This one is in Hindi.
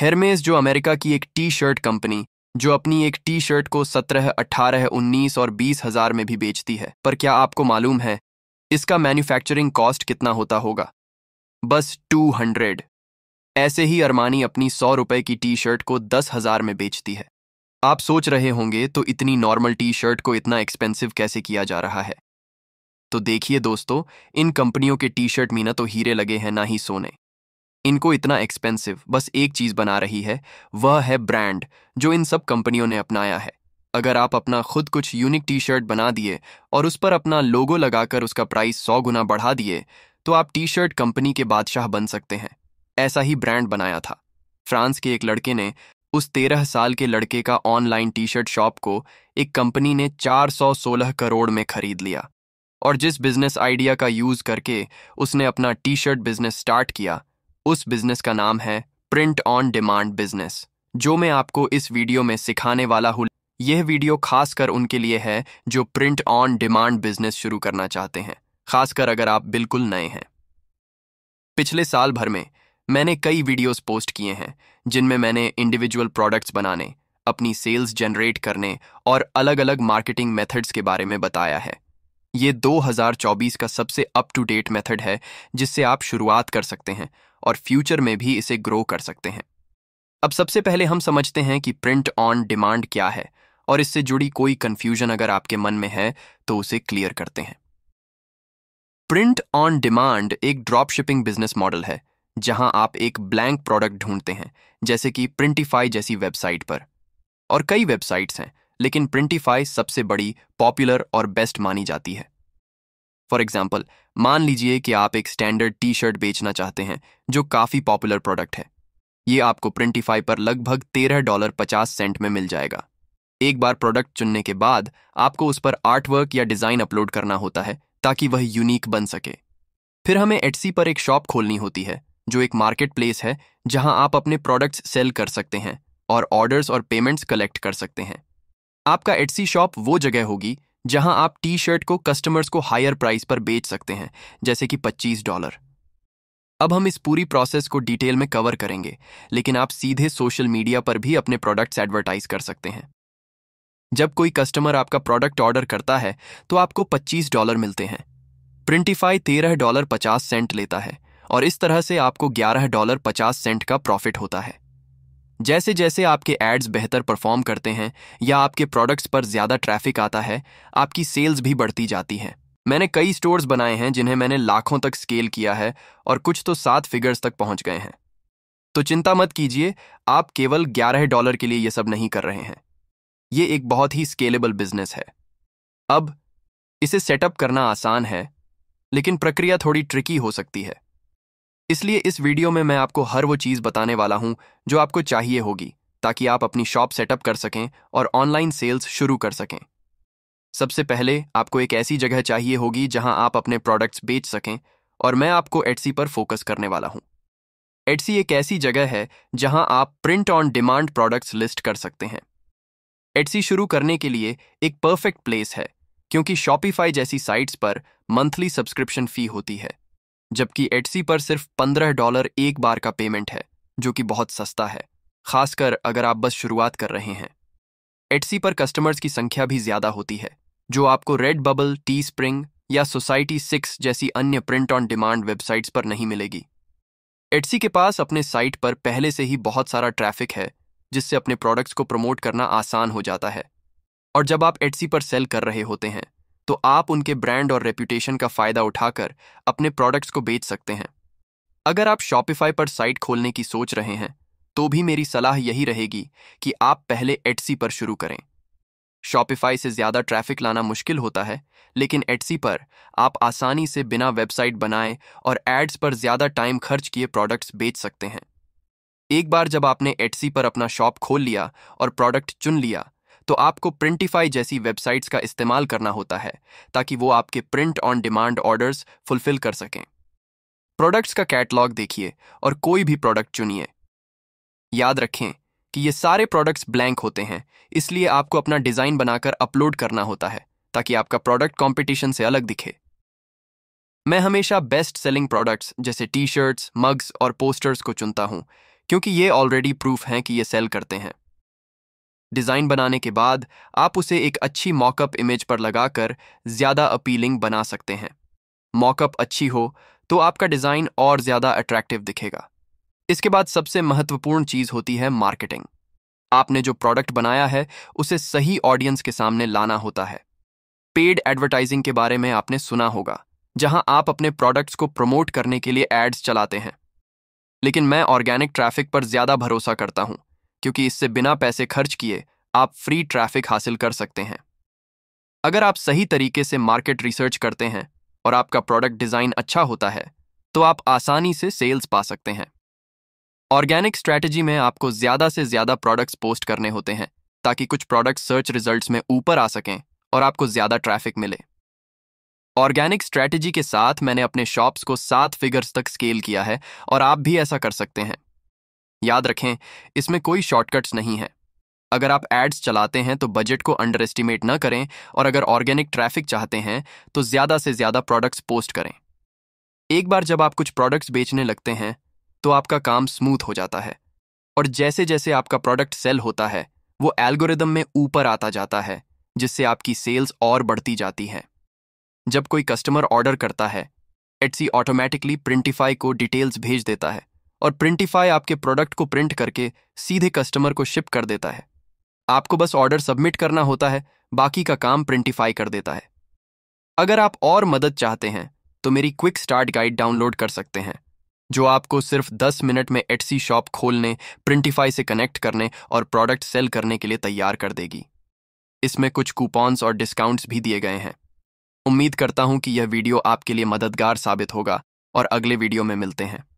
हेरमेस जो अमेरिका की एक टी शर्ट कंपनी जो अपनी एक टी शर्ट को सत्रह अट्ठारह उन्नीस और बीस हजार में भी बेचती है पर क्या आपको मालूम है इसका मैन्युफैक्चरिंग कॉस्ट कितना होता होगा बस टू हंड्रेड ऐसे ही अरमानी अपनी सौ रुपए की टी शर्ट को दस हजार में बेचती है आप सोच रहे होंगे तो इतनी नॉर्मल टी शर्ट को इतना एक्सपेंसिव कैसे किया जा रहा है तो देखिए दोस्तों इन कंपनियों के टी शर्ट में ना तो हीरे लगे हैं ना ही सोने इनको इतना एक्सपेंसिव बस एक चीज़ बना रही है वह है ब्रांड जो इन सब कंपनियों ने अपनाया है अगर आप अपना खुद कुछ यूनिक टी शर्ट बना दिए और उस पर अपना लोगो लगाकर उसका प्राइस सौ गुना बढ़ा दिए तो आप टी शर्ट कंपनी के बादशाह बन सकते हैं ऐसा ही ब्रांड बनाया था फ्रांस के एक लड़के ने उस तेरह साल के लड़के का ऑनलाइन टी शर्ट शॉप को एक कंपनी ने 416 करोड़ में खरीद लिया और जिस बिजनेस आइडिया का यूज करके उसने अपना टी शर्ट बिजनेस स्टार्ट किया उस बिजनेस का नाम है प्रिंट ऑन डिमांड बिजनेस जो मैं आपको इस वीडियो में सिखाने वाला हूँ यह वीडियो खासकर उनके लिए है जो प्रिंट ऑन डिमांड बिजनेस शुरू करना चाहते हैं खासकर अगर आप बिल्कुल नए हैं पिछले साल भर में मैंने कई वीडियोस पोस्ट किए हैं जिनमें मैंने इंडिविजुअल प्रोडक्ट्स बनाने अपनी सेल्स जनरेट करने और अलग अलग मार्केटिंग मेथड्स के बारे में बताया है ये 2024 का सबसे अप टू डेट मेथड है जिससे आप शुरुआत कर सकते हैं और फ्यूचर में भी इसे ग्रो कर सकते हैं अब सबसे पहले हम समझते हैं कि प्रिंट ऑन डिमांड क्या है और इससे जुड़ी कोई कंफ्यूजन अगर आपके मन में है तो उसे क्लियर करते हैं प्रिंट ऑन डिमांड एक ड्रॉप शिपिंग बिजनेस मॉडल है जहां आप एक ब्लैंक प्रोडक्ट ढूंढते हैं जैसे कि प्रिंटिफाई जैसी वेबसाइट पर और कई वेबसाइट्स हैं लेकिन प्रिंटिफाई सबसे बड़ी पॉपुलर और बेस्ट मानी जाती है फॉर एग्जाम्पल मान लीजिए कि आप एक स्टैंडर्ड टी शर्ट बेचना चाहते हैं जो काफ़ी पॉपुलर प्रोडक्ट है ये आपको प्रिंटिफाई पर लगभग तेरह डॉलर पचास सेंट में मिल जाएगा एक बार प्रोडक्ट चुनने के बाद आपको उस पर आर्टवर्क या डिज़ाइन अपलोड करना होता है ताकि वह यूनिक बन सके फिर हमें एटसी पर एक शॉप खोलनी होती है जो एक मार्केट प्लेस है जहां आप अपने प्रोडक्ट्स सेल कर सकते हैं और ऑर्डर्स और पेमेंट्स कलेक्ट कर सकते हैं आपका एटसी शॉप वो जगह होगी जहां आप टी शर्ट को कस्टमर्स को हायर प्राइस पर बेच सकते हैं जैसे कि 25 डॉलर अब हम इस पूरी प्रोसेस को डिटेल में कवर करेंगे लेकिन आप सीधे सोशल मीडिया पर भी अपने प्रोडक्ट्स एडवर्टाइज कर सकते हैं जब कोई कस्टमर आपका प्रोडक्ट ऑर्डर करता है तो आपको 25 डॉलर मिलते हैं प्रिंटिफाई तेरह डॉलर पचास सेंट लेता है और इस तरह से आपको ग्यारह डॉलर पचास सेंट का प्रॉफिट होता है जैसे जैसे आपके एड्स बेहतर परफॉर्म करते हैं या आपके प्रोडक्ट्स पर ज़्यादा ट्रैफिक आता है आपकी सेल्स भी बढ़ती जाती हैं मैंने कई स्टोर्स बनाए हैं जिन्हें मैंने लाखों तक स्केल किया है और कुछ तो सात फिगर्स तक पहुंच गए हैं तो चिंता मत कीजिए आप केवल ग्यारह डॉलर के लिए यह सब नहीं कर रहे हैं ये एक बहुत ही स्केलेबल बिजनेस है अब इसे सेटअप करना आसान है लेकिन प्रक्रिया थोड़ी ट्रिकी हो सकती है इसलिए इस वीडियो में मैं आपको हर वो चीज़ बताने वाला हूँ जो आपको चाहिए होगी ताकि आप अपनी शॉप सेटअप कर सकें और ऑनलाइन सेल्स शुरू कर सकें सबसे पहले आपको एक ऐसी जगह चाहिए होगी जहां आप अपने प्रोडक्ट्स बेच सकें और मैं आपको एटसी पर फोकस करने वाला हूं एट्सी एक ऐसी जगह है जहां आप print on demand products list कर सकते हैं एट्सी शुरू करने के लिए एक परफेक्ट प्लेस है क्योंकि शॉपिफाई जैसी साइट्स पर मंथली सब्सक्रिप्शन फी होती है जबकि एट्सी पर सिर्फ पंद्रह डॉलर एक बार का पेमेंट है जो कि बहुत सस्ता है खासकर अगर आप बस शुरुआत कर रहे हैं एट्सी पर कस्टमर्स की संख्या भी ज्यादा होती है जो आपको रेड बबल टी स्प्रिंग या सोसाइटी सिक्स जैसी अन्य प्रिंट ऑन डिमांड वेबसाइट्स पर नहीं मिलेगी एट्सी के पास अपने साइट पर पहले से ही बहुत सारा ट्रैफिक है जिससे अपने प्रोडक्ट्स को प्रमोट करना आसान हो जाता है और जब आप एट्सी पर सेल कर रहे होते हैं तो आप उनके ब्रांड और रेपुटेशन का फायदा उठाकर अपने प्रोडक्ट्स को बेच सकते हैं अगर आप शॉपिफाई पर साइट खोलने की सोच रहे हैं तो भी मेरी सलाह यही रहेगी कि आप पहले एटसी पर शुरू करें शॉपिफाई से ज़्यादा ट्रैफिक लाना मुश्किल होता है लेकिन एटसी पर आप आसानी से बिना वेबसाइट बनाए और एड्स पर ज़्यादा टाइम खर्च किए प्रोडक्ट्स बेच सकते हैं एक बार जब आपने एटसी पर अपना शॉप खोल लिया और प्रोडक्ट चुन लिया तो आपको प्रिंटिफाई जैसी वेबसाइट्स का इस्तेमाल करना होता है ताकि वो आपके print on demand orders fulfil कर सकें प्रोडक्ट्स का कैटलॉग देखिए और कोई भी प्रोडक्ट चुनिए याद रखें कि ये सारे प्रोडक्ट्स ब्लैंक होते हैं इसलिए आपको अपना डिज़ाइन बनाकर अपलोड करना होता है ताकि आपका प्रोडक्ट कॉम्पिटिशन से अलग दिखे मैं हमेशा बेस्ट सेलिंग प्रोडक्ट्स जैसे टी शर्ट्स मग्स और पोस्टर्स को चुनता हूं क्योंकि ये ऑलरेडी प्रूफ हैं कि ये सेल करते हैं डिज़ाइन बनाने के बाद आप उसे एक अच्छी मॉकअप इमेज पर लगाकर ज़्यादा अपीलिंग बना सकते हैं मॉकअप अच्छी हो तो आपका डिज़ाइन और ज़्यादा अट्रैक्टिव दिखेगा इसके बाद सबसे महत्वपूर्ण चीज़ होती है मार्केटिंग आपने जो प्रोडक्ट बनाया है उसे सही ऑडियंस के सामने लाना होता है पेड एडवर्टाइजिंग के बारे में आपने सुना होगा जहां आप अपने प्रोडक्ट्स को प्रमोट करने के लिए एड्स चलाते हैं लेकिन मैं ऑर्गेनिक ट्रैफिक पर ज़्यादा भरोसा करता हूं क्योंकि इससे बिना पैसे खर्च किए आप फ्री ट्रैफिक हासिल कर सकते हैं अगर आप सही तरीके से मार्केट रिसर्च करते हैं और आपका प्रोडक्ट डिज़ाइन अच्छा होता है तो आप आसानी से सेल्स पा सकते हैं ऑर्गेनिक स्ट्रेटजी में आपको ज़्यादा से ज़्यादा प्रोडक्ट्स पोस्ट करने होते हैं ताकि कुछ प्रोडक्ट सर्च रिजल्ट्स में ऊपर आ सकें और आपको ज़्यादा ट्रैफिक मिले ऑर्गेनिक स्ट्रेटजी के साथ मैंने अपने शॉप्स को सात फिगर्स तक स्केल किया है और आप भी ऐसा कर सकते हैं याद रखें इसमें कोई शॉर्टकट्स नहीं है अगर आप एड्स चलाते हैं तो बजट को अंडर एस्टिमेट न करें और अगर ऑर्गेनिक ट्रैफिक चाहते हैं तो ज़्यादा से ज़्यादा प्रोडक्ट्स पोस्ट करें एक बार जब आप कुछ प्रोडक्ट्स बेचने लगते हैं तो आपका काम स्मूथ हो जाता है और जैसे जैसे आपका प्रोडक्ट सेल होता है वो एल्गोरिदम में ऊपर आता जाता है जिससे आपकी सेल्स और बढ़ती जाती है जब कोई कस्टमर ऑर्डर करता है एट्सी ऑटोमेटिकली प्रिंटिफाई को डिटेल्स भेज देता है और प्रिंटिफाई आपके प्रोडक्ट को प्रिंट करके सीधे कस्टमर को शिप कर देता है आपको बस ऑर्डर सबमिट करना होता है बाकी का काम प्रिंटिफाई कर देता है अगर आप और मदद चाहते हैं तो मेरी क्विक स्टार्ट गाइड डाउनलोड कर सकते हैं जो आपको सिर्फ 10 मिनट में एटसी शॉप खोलने प्रिंटिफाई से कनेक्ट करने और प्रोडक्ट सेल करने के लिए तैयार कर देगी इसमें कुछ कूपॉन्स और डिस्काउंट्स भी दिए गए हैं उम्मीद करता हूं कि यह वीडियो आपके लिए मददगार साबित होगा और अगले वीडियो में मिलते हैं